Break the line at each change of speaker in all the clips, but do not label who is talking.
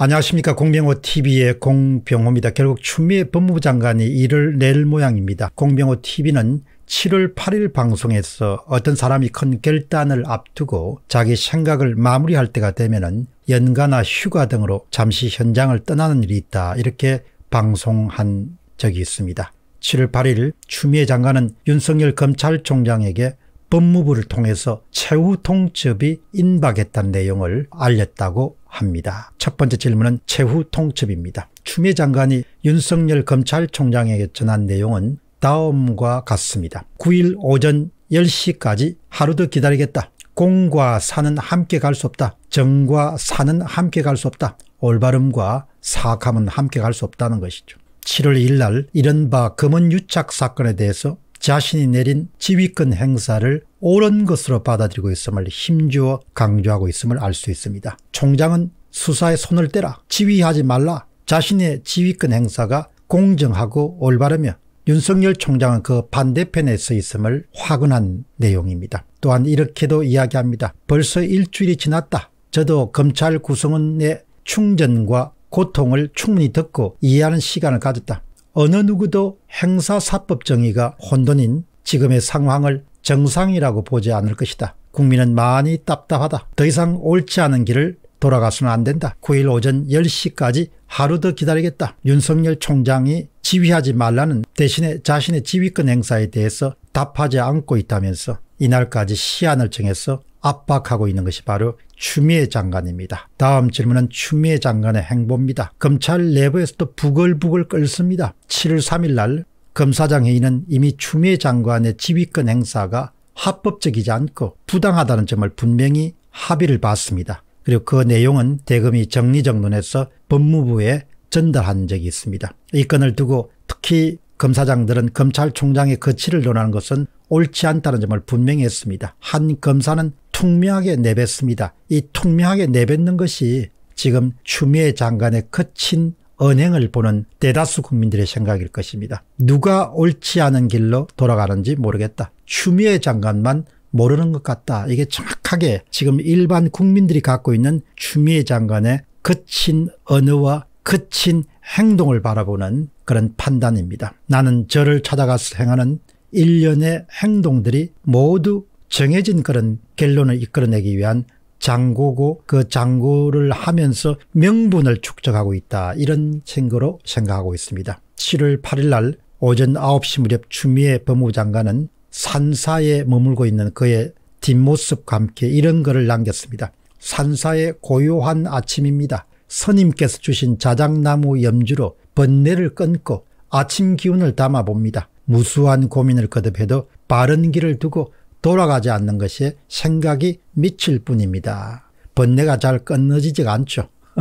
안녕하십니까 공병호TV의 공병호입니다. 결국 추미애 법무부 장관이 이를 낼 모양입니다. 공병호TV는 7월 8일 방송에서 어떤 사람이 큰 결단을 앞두고 자기 생각을 마무리할 때가 되면 은 연가나 휴가 등으로 잠시 현장을 떠나는 일이 있다 이렇게 방송한 적이 있습니다. 7월 8일 추미애 장관은 윤석열 검찰총장에게 법무부를 통해서 최후 통첩이 임박했다는 내용을 알렸다고 합니다. 첫 번째 질문은 최후 통첩입니다. 추미애 장관이 윤석열 검찰총장에게 전한 내용은 다음과 같습니다. 9일 오전 10시까지 하루 더 기다리겠다. 공과 사는 함께 갈 수 없다. 정과 사는 함께 갈 수 없다. 올바름과 사악함은 함께 갈 수 없다는 것이죠. 7월 1일 날 이른바 검은 유착 사건에 대해서 자신이 내린 지휘권 행사를 옳은 것으로 받아들이고 있음을 힘주어 강조하고 있음을 알 수 있습니다. 총장은 수사에 손을 떼라 지휘하지 말라 자신의 지휘권 행사가 공정하고 올바르며 윤석열 총장은 그 반대편에 서 있음을 화근한 내용입니다. 또한 이렇게도 이야기합니다. 벌써 일주일이 지났다. 저도 검찰 구성원의 충전과 고통을 충분히 듣고 이해하는 시간을 가졌다. 어느 누구도 행사사법 정의가 혼돈인 지금의 상황을 정상이라고 보지 않을 것이다. 국민은 많이 답답하다. 더 이상 옳지 않은 길을 돌아가서는 안 된다. 9일 오전 10시까지 하루 더 기다리겠다. 윤석열 총장이 지휘하지 말라는 대신에 자신의 지휘권 행사에 대해서 답하지 않고 있다면서 이날까지 시한을 정해서 압박하고 있는 것이 바로 추미애 장관입니다. 다음 질문은 추미애 장관의 행보입니다. 검찰 내부에서도 부글부글 끓습니다. 7월 3일 날 검사장 회의는 이미 추미애 장관의 지휘권 행사가 합법적이지 않고 부당하다는 점을 분명히 합의를 봤습니다. 그리고 그 내용은 대검이 정리정돈해서 법무부에 전달한 적이 있습니다. 이 건을 두고 특히 검사장들은 검찰총장의 거취를 논하는 것은 옳지 않다는 점을 분명히 했습니다. 한 검사는 퉁명하게 내뱉습니다. 이 퉁명하게 내뱉는 것이 지금 추미애 장관의 거친 언행을 보는 대다수 국민들의 생각일 것입니다. 누가 옳지 않은 길로 돌아가는지 모르겠다. 추미애 장관만 모르는 것 같다. 이게 정확하게 지금 일반 국민들이 갖고 있는 추미애 장관의 거친 언어와 거친 행동을 바라보는 그런 판단입니다. 나는 저를 찾아가서 행하는 일련의 행동들이 모두 정해진 그런 결론을 이끌어내기 위한 장고고 그 장고를 하면서 명분을 축적하고 있다 이런 생거로 생각하고 있습니다. 7월 8일 날 오전 9시 무렵 추미애 법무부 장관은 산사에 머물고 있는 그의 뒷모습과 함께 이런 글을 남겼습니다. 산사의 고요한 아침입니다. 선님께서 주신 자작나무 염주로 번뇌를 끊고 아침 기운을 담아봅니다. 무수한 고민을 거듭해도 바른 길을 두고 돌아가지 않는 것이 생각이 미칠 뿐입니다. 번뇌가 잘 끊어지지가 않죠.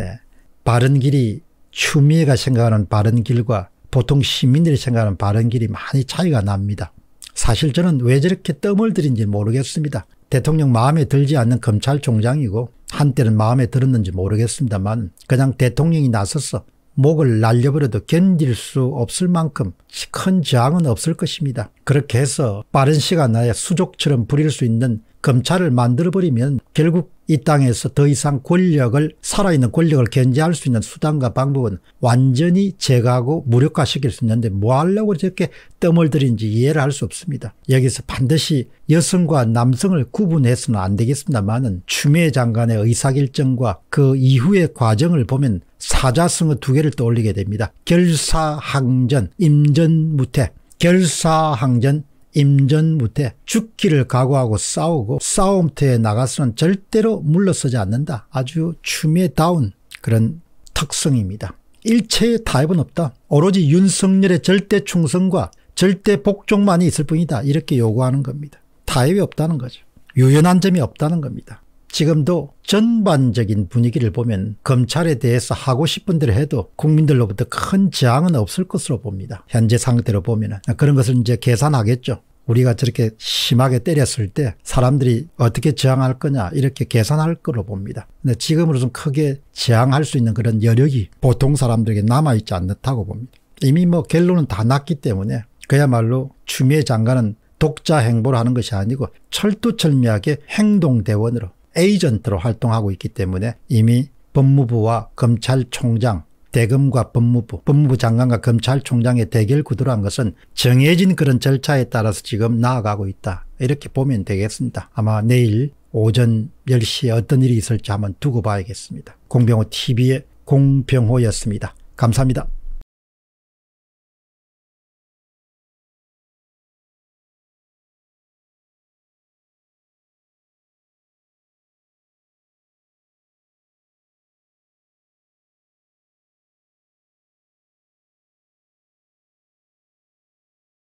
예. 바른 길이 추미애가 생각하는 바른 길과 보통 시민들이 생각하는 바른 길이 많이 차이가 납니다. 사실 저는 왜 저렇게 뜸을 들인지 모르겠습니다. 대통령 마음에 들지 않는 검찰총장이고 한때는 마음에 들었는지 모르겠습니다만 그냥 대통령이 나서서 목을 날려버려도 견딜 수 없을 만큼 큰 저항은 없을 것입니다. 그렇게 해서 빠른 시간 내에 수족처럼 부릴 수 있는 검찰을 만들어버리면 결국 이 땅에서 더 이상 권력을 살아있는 권력을 견제할 수 있는 수단과 방법은 완전히 제거하고 무력화시킬 수 있는데 뭐 하려고 저렇게 뜸을 들인지 이해를 할 수 없습니다. 여기서 반드시 여성과 남성을 구분해서는 안 되겠습니다만은 추미애 장관의 의사결정과 그 이후의 과정을 보면 사자성어 두 개를 떠올리게 됩니다. 결사항전, 임전무태, 결사항전, 임전무태, 죽기를 각오하고 싸우고 싸움터에 나가서는 절대로 물러서지 않는다. 아주 추미다운 그런 특성입니다. 일체의 타협은 없다. 오로지 윤석열의 절대 충성과 절대 복종만이 있을 뿐이다. 이렇게 요구하는 겁니다. 타협이 없다는 거죠. 유연한 점이 없다는 겁니다. 지금도 전반적인 분위기를 보면 검찰에 대해서 하고 싶은 대로 해도 국민들로부터 큰 저항은 없을 것으로 봅니다. 현재 상태로 보면 그런 것을 이제 계산하겠죠. 우리가 저렇게 심하게 때렸을 때 사람들이 어떻게 저항할 거냐 이렇게 계산할 거로 봅니다. 근데 지금으로선 크게 저항할 수 있는 그런 여력이 보통 사람들에게 남아있지 않다고 봅니다. 이미 뭐 결론은 다 났기 때문에 그야말로 추미애 장관은 독자 행보를 하는 것이 아니고 철두철미하게 행동대원으로 에이전트로 활동하고 있기 때문에 이미 법무부와 검찰총장, 대검과 법무부, 법무부 장관과 검찰총장의 대결 구도란 것은 정해진 그런 절차에 따라서 지금 나아가고 있다. 이렇게 보면 되겠습니다. 아마 내일 오전 10시에 어떤 일이 있을지 한번 두고 봐야겠습니다. 공병호 TV의 공병호였습니다. 감사합니다.